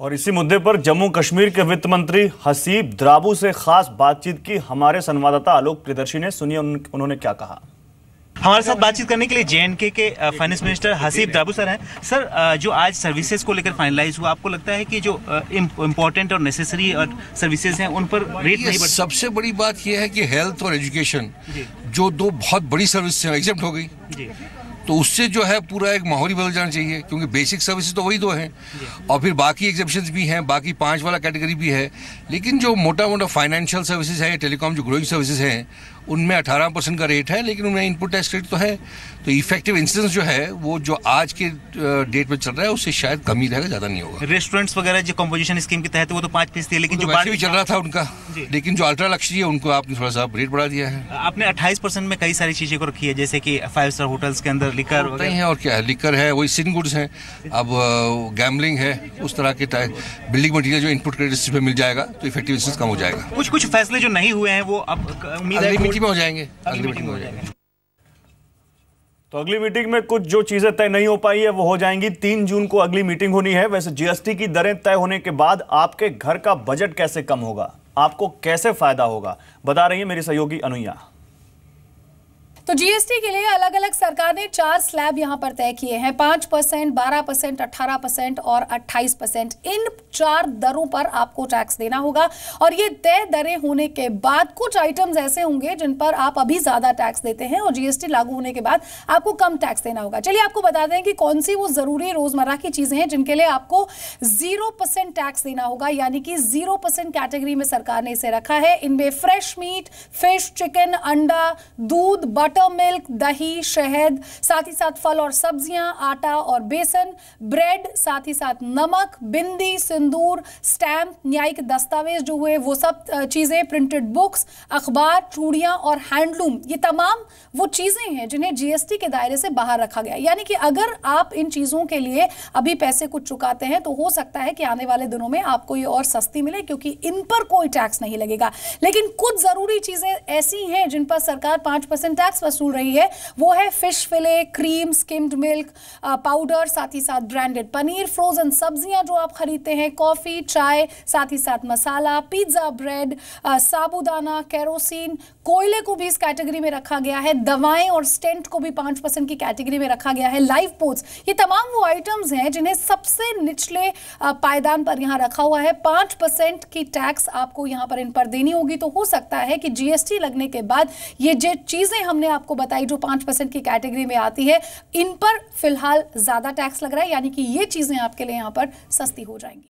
और इसी मुद्दे पर जम्मू कश्मीर के वित्त मंत्री हसीब द्राबू से खास बातचीत की हमारे संवाददाता आलोक प्रदर्शी ने सुनिए उन, उन्होंने क्या कहा हमारे साथ बातचीत करने के लिए J K finance minister Haseeb Drabu sir हैं सर जो आज सर्विसेज को लेकर फाइनलाइज हुआ आपको लगता है कि जो इम्पोर्टेंट और नेसेसरी और सर्विसेज हैं उन पर रेट नहीं बढ़ सबसे बड़ी बात यह है कि हेल्थ और एजुकेशन जो दो बहुत बड़ी सर्विस हो गई तो उससे जो है पूरा एक माहौल ही बदल जाना चाहिए क्योंकि बेसिक सर्विसेज तो वही दो हैं और फिर बाकी एग्जिबिशन भी हैं बाकी पाँच वाला कैटेगरी भी है लेकिन जो मोटा मोटा फाइनेंशियल सर्विसेज है टेलीकॉम जो ग्रोइंग सर्विसेज हैं उनमें 18 परसेंट का रेट है लेकिन उनमें इनपुट टैक्स रेट तो है तो इफेक्टिव इंसिडेंस जो है वो जो आज के डेट में चल रहा है उससे शायद कम ही रहेगा ज़्यादा नहीं होगा रेस्टोरेंट्स वगैरह जो कम्पोजिशन स्कीम के तहत वो तो पांच फीसदी है लेकिन तो जो भी चल रहा था उनका लेकिन जो अल्ट्रा लक्ष्य है उनको आपने थोड़ा सा रेट बढ़ा दिया है आपने अट्ठाईस परसेंट में कई सारी चीज़ें को रखी है जैसे कि फाइव स्टार होटल्स के अंदर लिकर है और क्या है लिकर है वही सिन गुड्स है अब गैमलिंग है उस तरह के बिल्डिंग मटीरियल जो इनपुट क्रेडिट में मिल जाएगा तो इफेक्टिव इंसिडेंस कम हो जाएगा कुछ कुछ फैसले जो नहीं हुए हैं वो अब उम्मीद है मीटिंग में हो जाएंगे अगली मीटिंग में हो जाएंगे तो अगली मीटिंग में कुछ जो चीज़ें तय नहीं हो पाई है वो हो जाएंगी तीन जून को अगली मीटिंग होनी है वैसे जीएसटी की दरें तय होने के बाद आपके घर का बजट कैसे कम होगा आपको कैसे फायदा होगा बता रही है मेरी सहयोगी अनुया तो जीएसटी के लिए अलग अलग सरकार ने चार स्लैब यहां पर तय किए हैं पांच परसेंट बारह परसेंट अट्ठारह परसेंट और अट्ठाईस परसेंट इन चार दरों पर आपको टैक्स देना होगा और ये तय दरें होने के बाद कुछ आइटम्स ऐसे होंगे जिन पर आप अभी ज्यादा टैक्स देते हैं और जीएसटी लागू होने के बाद आपको कम टैक्स देना होगा चलिए आपको बता दें कि कौन सी वो जरूरी रोजमर्रा की चीजें हैं जिनके लिए आपको जीरो परसेंट टैक्स देना होगा यानी कि जीरो परसेंट कैटेगरी में सरकार ने इसे रखा है इनमें फ्रेश मीट फिश चिकन अंडा दूध बटर बटर तो मिल्क दही शहद साथ ही साथ फल और सब्जियां आटा और बेसन ब्रेड साथ ही साथ नमक बिंदी सिंदूर स्टैम्प न्यायिक दस्तावेज जो हुए वो सब चीज़ें प्रिंटेड बुक्स अखबार चूड़ियां और हैंडलूम ये तमाम वो चीज़ें हैं जिन्हें जीएसटी के दायरे से बाहर रखा गया यानी कि अगर आप इन चीज़ों के लिए अभी पैसे कुछ चुकाते हैं तो हो सकता है कि आने वाले दिनों में आपको ये और सस्ती मिले क्योंकि इन पर कोई टैक्स नहीं लगेगा लेकिन कुछ ज़रूरी चीज़ें ऐसी हैं जिन पर सरकार पांच परसेंट टैक्स वसूल रही है वो है fish fillet cream skimmed milk powder साथ ही साथ ब्रांडेड पनीर फ्रोजन सब्जियां जो आप खरीदते हैं कॉफ़ी चाय साथ ही साथ मसाला पिज्ज़ा ब्रेड uh, साबुदाना कैरोसिन कोयले को भी इस कैटेगरी में रखा गया है दवाएं और स्टेंट को भी पांच परसेंट की कैटेगरी में रखा गया है लाइफ पोर्ट्स ये तमाम वो आइटम्स हैं जिन्हें सबसे निचले uh, पायदान पर यहां रखा हुआ है पांच परसेंट की टैक्स आपको यहां पर इन पर देनी होगी तो हो सकता है कि जीएसटी लगने के बाद ये जो चीज़ें हमने आपको बताई जो पांच परसेंट की कैटेगरी में आती है इन पर फिलहाल ज़्यादा टैक्स लग रहा है यानी कि ये चीज़ें आपके लिए यहां पर सस्ती हो जाएंगी